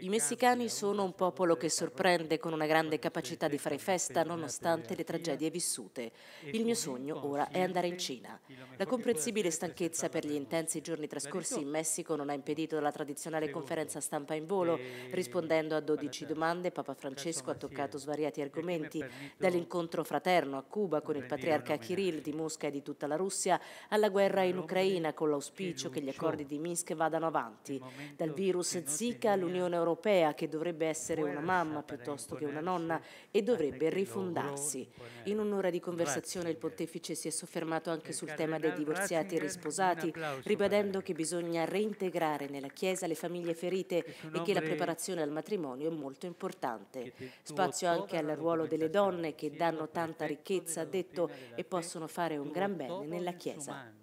I messicani sono un popolo che sorprende con una grande capacità di fare festa nonostante le tragedie vissute. Il mio sogno ora è andare in Cina. La comprensibile stanchezza per gli intensi giorni trascorsi in Messico non ha impedito la tradizionale conferenza stampa in volo. Eh, rispondendo a 12 domande, Papa Francesco ha toccato svariati argomenti, dall'incontro fraterno a Cuba con il patriarca Kirill di Mosca e di tutta la Russia, alla guerra in Ucraina con l'auspicio che gli accordi di Minsk vadano avanti, dal virus Zica l'Unione Europea, che dovrebbe essere una mamma piuttosto che una nonna, e dovrebbe rifondarsi. In un'ora di conversazione il pontefice si è soffermato anche sul tema dei divorziati e risposati, ribadendo che bisogna reintegrare nella Chiesa le famiglie ferite e che la preparazione al matrimonio è molto importante. Spazio anche al ruolo delle donne che danno tanta ricchezza, ha detto, e possono fare un gran bene nella Chiesa.